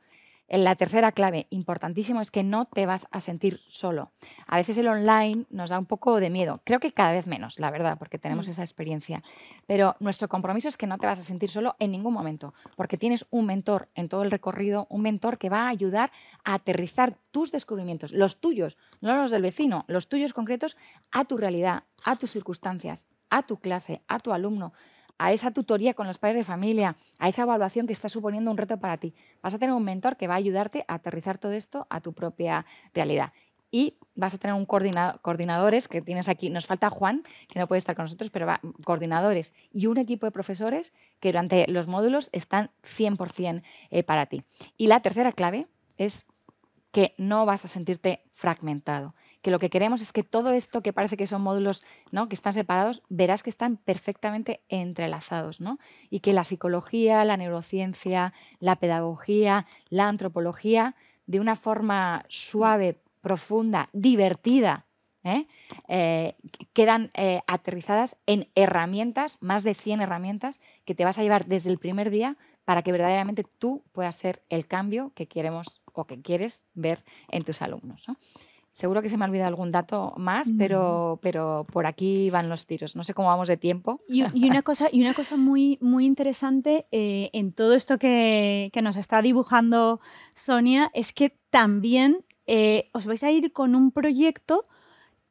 La tercera clave, importantísimo, es que no te vas a sentir solo. A veces el online nos da un poco de miedo. Creo que cada vez menos, la verdad, porque tenemos mm. esa experiencia. Pero nuestro compromiso es que no te vas a sentir solo en ningún momento, porque tienes un mentor en todo el recorrido, un mentor que va a ayudar a aterrizar tus descubrimientos, los tuyos, no los del vecino, los tuyos concretos, a tu realidad, a tus circunstancias, a tu clase, a tu alumno, a esa tutoría con los padres de familia, a esa evaluación que está suponiendo un reto para ti. Vas a tener un mentor que va a ayudarte a aterrizar todo esto a tu propia realidad. Y vas a tener un coordinador, coordinadores que tienes aquí. Nos falta Juan, que no puede estar con nosotros, pero va, coordinadores y un equipo de profesores que durante los módulos están 100% eh, para ti. Y la tercera clave es que no vas a sentirte fragmentado, que lo que queremos es que todo esto que parece que son módulos ¿no? que están separados, verás que están perfectamente entrelazados ¿no? y que la psicología, la neurociencia, la pedagogía, la antropología, de una forma suave, profunda, divertida, ¿eh? Eh, quedan eh, aterrizadas en herramientas, más de 100 herramientas que te vas a llevar desde el primer día para que verdaderamente tú puedas ser el cambio que queremos o que quieres ver en tus alumnos. Seguro que se me ha olvidado algún dato más, pero, pero por aquí van los tiros. No sé cómo vamos de tiempo. Y, una, cosa, y una cosa muy, muy interesante eh, en todo esto que, nos está dibujando Sonia es que también eh, os vais a ir con un proyecto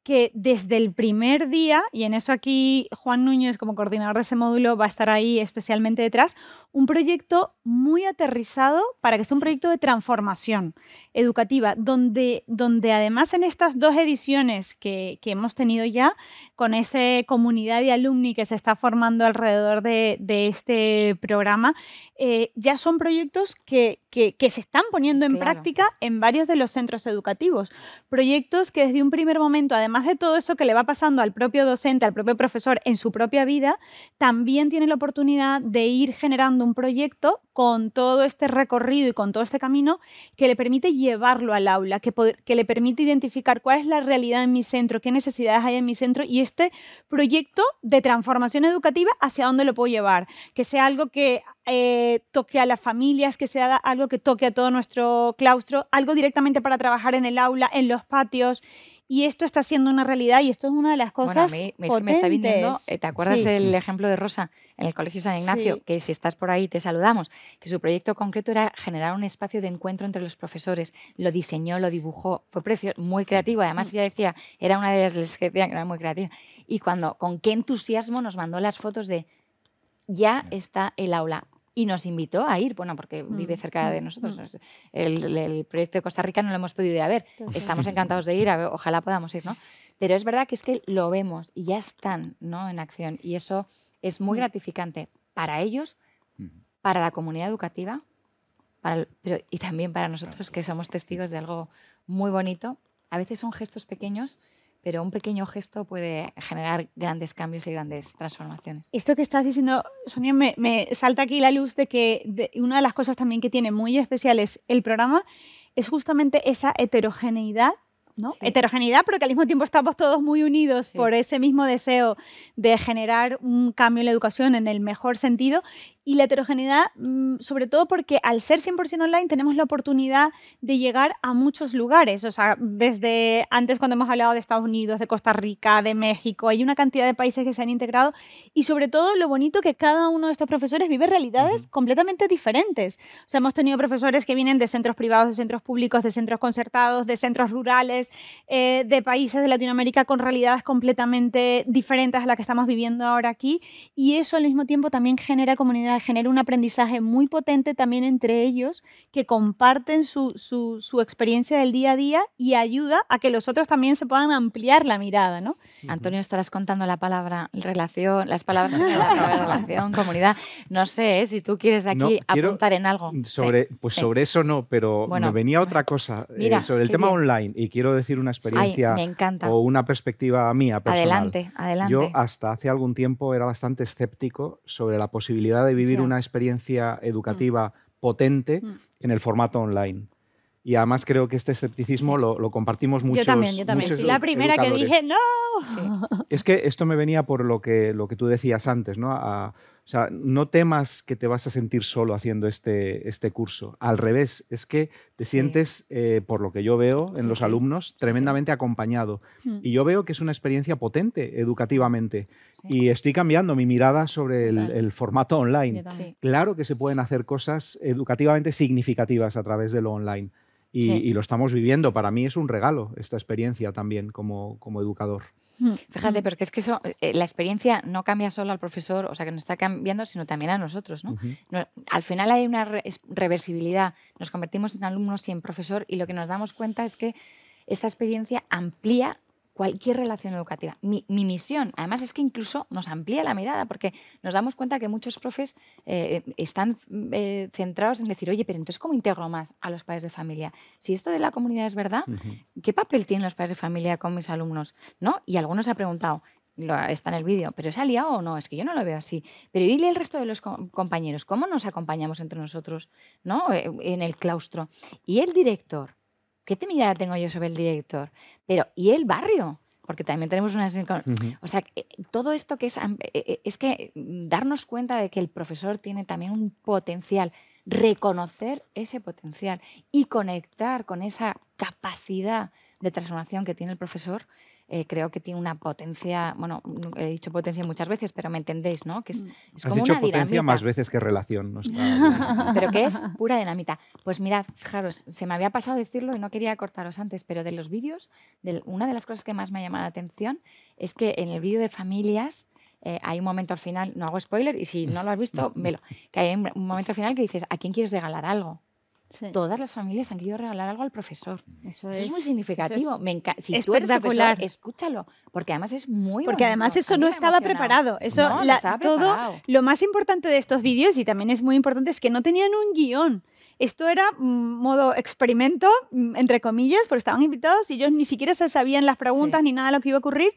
que desde el primer día, y en eso aquí Juan Núñez como coordinador de ese módulo va a estar ahí especialmente detrás, un proyecto muy aterrizado para que sea un proyecto de transformación educativa, donde, donde además en estas dos ediciones que, hemos tenido ya, con esa comunidad de alumni que se está formando alrededor de, este programa, eh, ya son proyectos que, que, se están poniendo en práctica en varios de los centros educativos. Proyectos que desde un primer momento, además de todo eso que le va pasando al propio docente, al propio profesor en su propia vida, también tiene la oportunidad de ir generando un proyecto con todo este recorrido y con todo este camino que le permite llevarlo al aula, que, le permite identificar cuál es la realidad en mi centro, qué necesidades hay en mi centro y este proyecto de transformación educativa hacia dónde lo puedo llevar, que sea algo que eh, toque a las familias, que sea algo que toque a todo nuestro claustro, algo directamente para trabajar en el aula, en los patios y esto está siendo una realidad y esto es una de las cosas. Bueno, me está viniendo, eh, ¿te acuerdas el ejemplo de Rosa en el Colegio San Ignacio? Que si estás por ahí te saludamos, que su proyecto concreto era generar un espacio de encuentro entre los profesores. Lo diseñó, lo dibujó, fue precio, muy creativo. Además, mm. ella decía, era una de las que decían que era muy creativa. Y cuando, con qué entusiasmo nos mandó las fotos de ya está el aula y nos invitó a ir, bueno, porque mm, vive cerca mm, de nosotros. Mm. El, proyecto de Costa Rica no lo hemos podido ir ver. Pues Estamos encantados de ir, ojalá podamos ir, ¿no? Pero es verdad que es que lo vemos y ya están ¿no? en acción. Y eso es muy gratificante para ellos, para la comunidad educativa para pero, y también para nosotros que somos testigos de algo muy bonito. A veces son gestos pequeños pero un pequeño gesto puede generar grandes cambios y grandes transformaciones. Esto que estás diciendo, Sonia, me, salta aquí la luz de que una de las cosas también que tiene muy especial el programa, es justamente esa heterogeneidad ¿no? Heterogeneidad, pero que al mismo tiempo estamos todos muy unidos por ese mismo deseo de generar un cambio en la educación en el mejor sentido y la heterogeneidad, mm, sobre todo porque al ser 100% online tenemos la oportunidad de llegar a muchos lugares. O sea, desde antes cuando hemos hablado de Estados Unidos, de Costa Rica, de México, hay una cantidad de países que se han integrado. Y sobre todo lo bonito que cada uno de estos profesores vive realidades completamente diferentes. O sea, hemos tenido profesores que vienen de centros privados, de centros públicos, de centros concertados, de centros rurales, eh, de países de Latinoamérica con realidades completamente diferentes a las que estamos viviendo ahora aquí. Y eso al mismo tiempo también genera comunidad genera un aprendizaje muy potente también entre ellos, que comparten su, su, su, experiencia del día a día y ayuda a que los otros también se puedan ampliar la mirada, ¿no? Antonio, estarás contando la palabra relación, las palabras de la palabra relación, comunidad. No sé ¿eh? si tú quieres aquí apuntar en algo. Sobre, pues sobre eso no, pero me venía otra cosa eh, sobre el tema online y quiero decir una experiencia o una perspectiva mía personal. Adelante, adelante. Yo hasta hace algún tiempo era bastante escéptico sobre la posibilidad de vivir una experiencia educativa mm. potente mm. en el formato online y además creo que este escepticismo lo, compartimos muchos. Yo también, yo también. la primera que dije, no. Es que esto me venía por lo que, lo que tú decías antes, ¿no? o sea, no temas que te vas a sentir solo haciendo este, este curso. Al revés, es que te sientes, eh, por lo que yo veo en los alumnos, tremendamente acompañado. Hmm. Y yo veo que es una experiencia potente educativamente. Y estoy cambiando mi mirada sobre el, el formato online. Claro que se pueden hacer cosas educativamente significativas a través de lo online y, lo estamos viviendo. Para mí es un regalo esta experiencia también como, como educador. Mm, fíjate, mm. porque es que eso, eh, la experiencia no cambia solo al profesor, o sea, que nos está cambiando, sino también a nosotros, ¿no? al final hay una reversibilidad, nos convertimos en alumnos y en profesor y lo que nos damos cuenta es que esta experiencia amplía cualquier relación educativa. Mi, misión, además, es que incluso nos amplía la mirada, porque nos damos cuenta que muchos profes eh, están eh, centrados en decir, oye, pero entonces, ¿cómo integro más a los padres de familia? Si esto de la comunidad es verdad, ¿qué papel tienen los padres de familia con mis alumnos? ¿No? Y algunos ha preguntado, está en el vídeo, pero ¿se ha o no? Es que yo no lo veo así. Pero ¿y el resto de los compañeros? ¿Cómo nos acompañamos entre nosotros ¿no? Eh, en el claustro? Y el director, ¿qué temeridad tengo yo sobre el director? Pero, ¿y el barrio? Porque también tenemos una... O sea, eh, todo esto que es... Eh, eh, es que mm, darnos cuenta de que el profesor tiene también un potencial, reconocer ese potencial y conectar con esa capacidad de transformación que tiene el profesor, eh, creo que tiene una potencia, bueno, he dicho potencia muchas veces, pero me entendéis, ¿no? Que es, mm. es Has dicho potencia más veces que relación. No pero que es pura dinamita. Pues mirad, fijaros, se me había pasado decirlo y no quería cortaros antes, pero de los vídeos, de, una de las cosas que más me ha llamado la atención es que en el vídeo de familias... Eh, hay un momento al final, no hago spoiler, y si no lo has visto, velo, que hay un momento al final que dices, ¿a quién quieres regalar algo? Todas las familias han querido regalar algo al profesor. Mm. Eso, es, muy significativo. si tú eres escúchalo, porque además es muy Porque además eso no estaba preparado. Eso no, todo lo más importante de estos vídeos y también es muy importante es que no tenían un guión. Esto era mm, modo experimento, mm, entre comillas, porque estaban invitados y ellos ni siquiera se sabían las preguntas ni nada de lo que iba a ocurrir,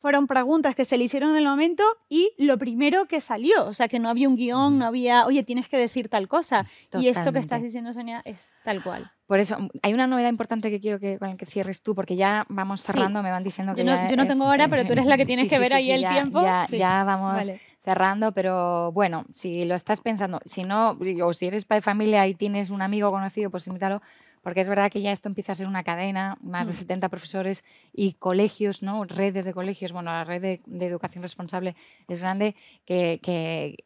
fueron preguntas que se le hicieron en el momento y lo primero que salió, o sea, que no había un guión, no había, oye, tienes que decir tal cosa. Y esto que estás diciendo, Sonia, es tal cual. Por eso, hay una novedad importante que quiero que con el que cierres tú, porque ya vamos cerrando, me van diciendo que... Yo no, yo no tengo hora, pero tú eres la que tienes que ver ahí el tiempo. Ya, vamos. cerrando, pero bueno, si lo estás pensando, si no, o si eres para de familia y tienes un amigo conocido, pues invítalo, porque es verdad que ya esto empieza a ser una cadena, más de 70 mm. profesores y colegios, ¿no? redes de colegios, bueno, la red de, educación responsable es grande, que, que,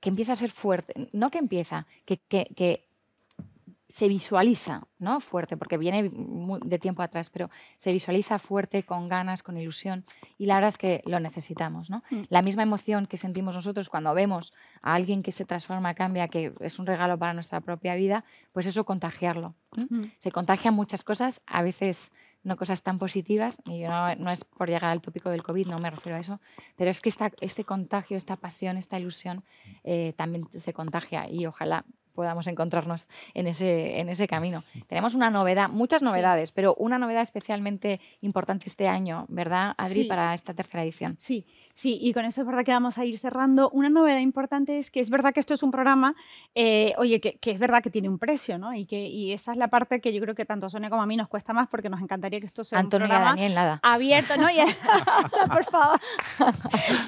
que, empieza a ser fuerte, no que empieza, que, que se visualiza, ¿no? Fuerte, porque viene de tiempo atrás, pero se visualiza fuerte, con ganas, con ilusión, y la verdad es que lo necesitamos, ¿no? Mm. La misma emoción que sentimos nosotros cuando vemos a alguien que se transforma, cambia, que es un regalo para nuestra propia vida, pues eso contagiarlo. Mm. Se contagian muchas cosas, a veces no cosas tan positivas, y no, es por llegar al tópico del COVID, no me refiero a eso, pero es que este contagio, esta pasión, esta ilusión eh, también se contagia y ojalá podamos encontrarnos en ese, en ese camino. Tenemos una novedad, muchas novedades, pero una novedad especialmente importante este año, ¿verdad, Adri, para esta tercera edición? Sí, sí, y con eso es verdad que vamos a ir cerrando. Una novedad importante es que es verdad que esto es un programa, eh, oye, que, es verdad que tiene un precio, ¿no? Y, que, y esa es la parte que yo creo que tanto a Sonia como a mí nos cuesta más porque nos encantaría que esto sea Antonio un programa nada. abierto, ¿no? Y, o por favor,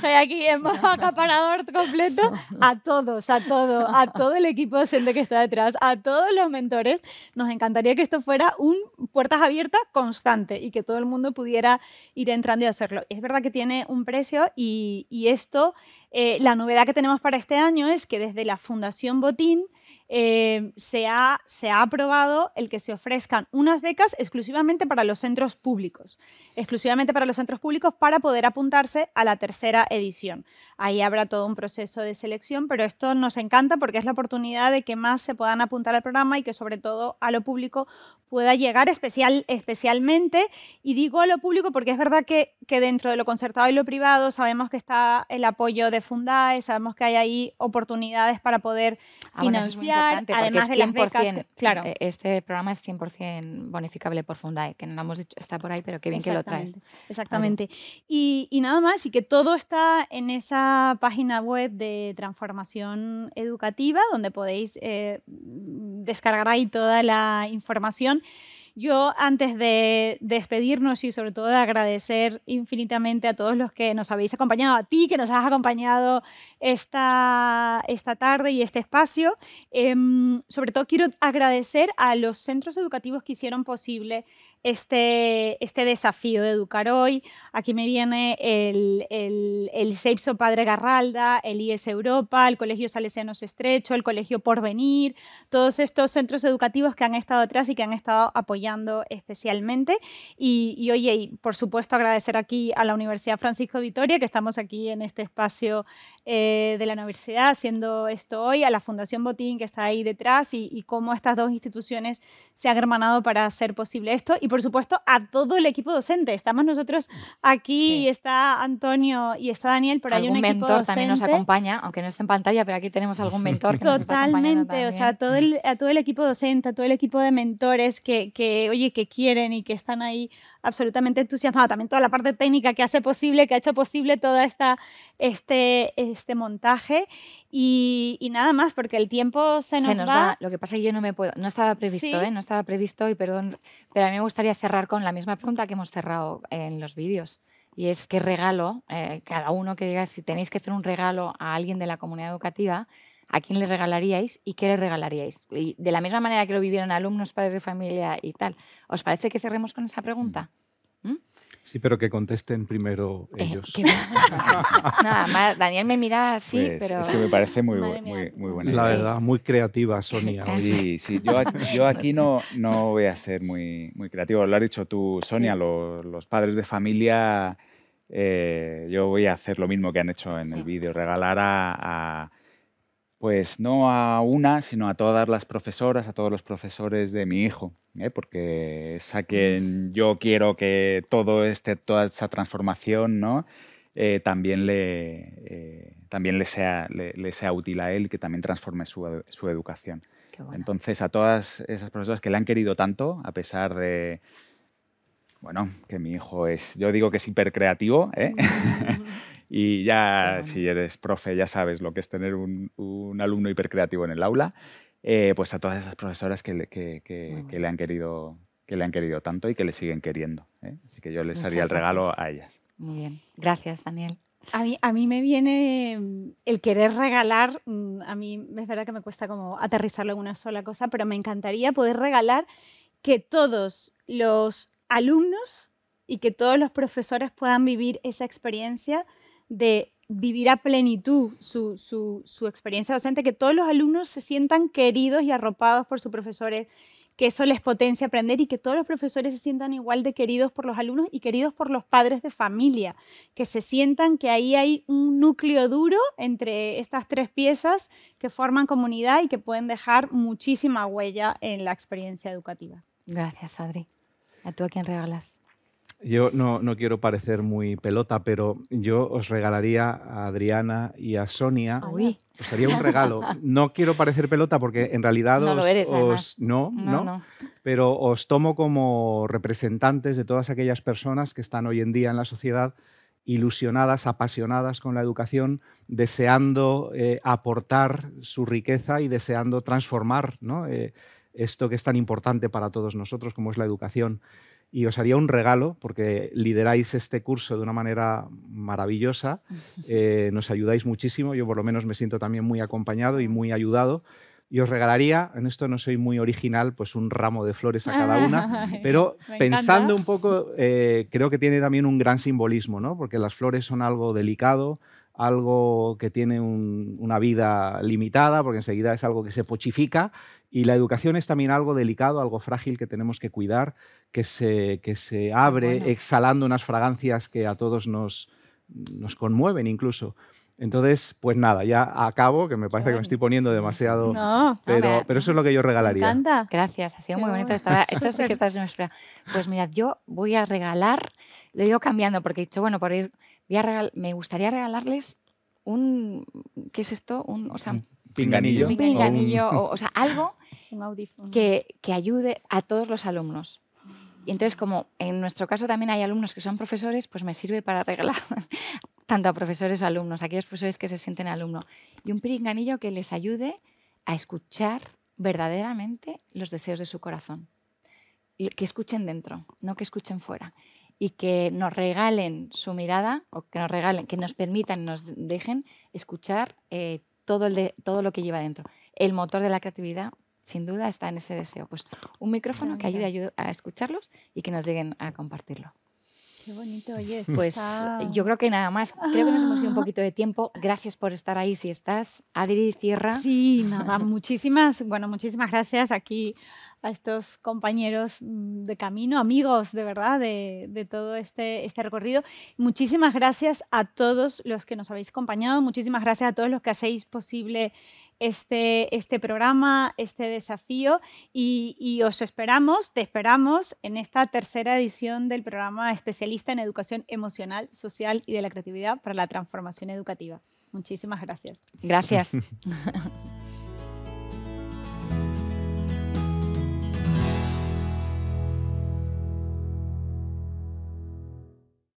soy aquí en modo acaparador completo a todos, a todo, a todo el equipo de que está detrás, a todos los mentores. Nos encantaría que esto fuera un puertas abiertas constante y que todo el mundo pudiera ir entrando y hacerlo. Es verdad que tiene un precio y, y esto eh, la novedad que tenemos para este año es que desde la Fundación Botín eh, se, ha, se, ha, aprobado el que se ofrezcan unas becas exclusivamente para los centros públicos, exclusivamente para los centros públicos para poder apuntarse a la tercera edición. Ahí habrá todo un proceso de selección, pero esto nos encanta porque es la oportunidad de que más se puedan apuntar al programa y que sobre todo a lo público pueda llegar especialmente, y digo a lo público porque es verdad que, que dentro de lo concertado y lo privado sabemos que está el apoyo de Fundae, sabemos que hay ahí oportunidades para poder ah, financiar, además de claro. E, este programa es 100% bonificable por Fundae, que no hemos dicho, está por ahí, pero qué bien que lo traes. Exactamente. Y, nada más, y que todo está en esa página web de transformación educativa, donde podéis eh, descargar ahí toda la información. Yo antes de despedirnos y sobre todo de agradecer infinitamente a todos los que nos habéis acompañado, a ti que nos has acompañado esta, esta tarde y este espacio, em, sobre todo quiero agradecer a los centros educativos que hicieron posible este, este desafío de educar hoy. Aquí me viene el, el, Seipso Padre Garralda, el IES Europa, el Colegio Salesianos Estrecho, el Colegio Porvenir, todos estos centros educativos que han estado atrás y que han estado apoyando especialmente. Y, oye, y por supuesto agradecer aquí a la Universidad Francisco Vitoria, que estamos aquí en este espacio eh, de la universidad haciendo esto hoy, a la Fundación Botín, que está ahí detrás, y, cómo estas dos instituciones se han hermanado para hacer posible esto. Y por supuesto a todo el equipo docente. Estamos nosotros aquí está Antonio y está Daniel, por ahí un mentor equipo docente. también nos acompaña, aunque no esté en pantalla, pero aquí tenemos algún mentor. Que Totalmente, nos está o sea, a todo, el, a todo el equipo docente, a todo el equipo de mentores que oye, que quieren y que están ahí absolutamente entusiasmados. También toda la parte técnica que hace posible, que ha hecho posible todo esta, este, este montaje. Y, nada más, porque el tiempo se nos, va. Lo que pasa es que yo no me puedo, no estaba previsto, ¿eh? no estaba previsto y perdón, pero a mí me gustaría cerrar con la misma pregunta que hemos cerrado en los vídeos. Y es que regalo, eh, cada uno que diga, si tenéis que hacer un regalo a alguien de la comunidad educativa, ¿A quién le regalaríais y qué le regalaríais? Y de la misma manera que lo vivieron alumnos, padres de familia y tal. ¿Os parece que cerremos con esa pregunta? Mm. ¿Mm? Sí, pero que contesten primero eh, ellos. Daniel me mira así, pues, pero... Es que me parece muy, muy, buena. La verdad, muy creativa, Sonia. Sí, sí, yo, aquí no, no voy a ser muy, muy creativo. Lo has dicho tú, Sonia, los, padres de familia... Eh, yo voy a hacer lo mismo que han hecho en el vídeo, regalar a pues no a una, sino a todas las profesoras, a todos los profesores de mi hijo, ¿eh? porque es a quien yo quiero que todo este, toda esta transformación ¿no? Eh, también, le, eh, también le, sea, le, sea útil a él, que también transforme su, educación. Entonces, a todas esas profesoras que le han querido tanto, a pesar de, bueno, que mi hijo es, yo digo que es hipercreativo, ¿eh? y ya si eres profe ya sabes lo que es tener un, alumno hipercreativo en el aula, eh, pues a todas esas profesoras que le, han querido que le han querido tanto y que le siguen queriendo. ¿eh? Así que yo les haría el regalo a ellas. Muy bien. Gracias, Daniel. A mí, a mí, me viene mm, el querer regalar, mm, a mí es verdad que me cuesta como aterrizarlo en una sola cosa, pero me encantaría poder regalar que todos los alumnos y que todos los profesores puedan vivir esa experiencia de vivir a plenitud su, experiencia docente, que todos los alumnos se sientan queridos y arropados por sus profesores, que eso les potencia aprender y que todos los profesores se sientan igual de queridos por los alumnos y queridos por los padres de familia, que se sientan que ahí hay un núcleo duro entre estas tres piezas que forman comunidad y que pueden dejar muchísima huella en la experiencia educativa. Gracias, Adri. ¿A tú a quién regalas? Yo no, no, quiero parecer muy pelota, pero yo os regalaría a Adriana y a Sonia. Uy. Os haría un regalo. No quiero parecer pelota porque en realidad no os, lo eres, no, no, pero os tomo como representantes de todas aquellas personas que están hoy en día en la sociedad ilusionadas, apasionadas con la educación, deseando eh, aportar su riqueza y deseando transformar, ¿no? Eh, esto que es tan importante para todos nosotros, como es la educación. Y os haría un regalo, porque lideráis este curso de una manera maravillosa, eh, nos ayudáis muchísimo, yo por lo menos me siento también muy acompañado y muy ayudado. Y os regalaría, en esto no soy muy original, pues un ramo de flores a cada una, pero pensando un poco, eh, creo que tiene también un gran simbolismo, ¿no? Porque las flores son algo delicado, algo que tiene una vida limitada, porque enseguida es algo que se pochifica, y la educación es también algo delicado, algo frágil que tenemos que cuidar, que se, que se ah, abre exhalando unas fragancias que a todos nos, nos conmueven incluso. Entonces, pues nada, ya acabo, que me parece que me estoy poniendo demasiado. No, pero, pero eso es lo que yo regalaría. Gracias, ha sido muy bonito. esto es que Pues mirad, yo voy a regalar, lo digo cambiando porque he dicho, bueno, por ir me gustaría regalarles un, ¿qué es esto? Un, pinganillo. Un pinganillo, o, sea, algo que, ayude a todos los alumnos. Y entonces, como en nuestro caso también hay alumnos que son profesores, pues me sirve para regalar tanto a profesores o alumnos, a aquellos profesores que se sienten alumnos. Y un pinganillo que les ayude a escuchar verdaderamente los deseos de su corazón. Que escuchen dentro, no que escuchen fuera y que nos regalen su mirada o que nos regalen, que nos permitan, nos dejen escuchar eh, todo, el todo lo que lleva dentro. El motor de la creatividad, sin duda, está en ese deseo. Pues un micrófono que ayude, a escucharlos y que nos lleguen a compartirlo. Qué bonito, oye. Pues yo creo que nada más. Creo que nos hemos ido un poquito de tiempo. Gracias por estar ahí. Si estás, Adri, cierra. Sí, nada, muchísimas, bueno, muchísimas gracias aquí a estos compañeros mm, de camino, amigos de verdad de, todo este, este, recorrido. Muchísimas gracias a todos los que nos habéis acompañado, muchísimas gracias a todos los que hacéis posible este, este programa, este desafío y, y os esperamos, te esperamos en esta tercera edición del programa especialista en educación emocional, social y de la creatividad para la transformación educativa. Muchísimas gracias. Gracias.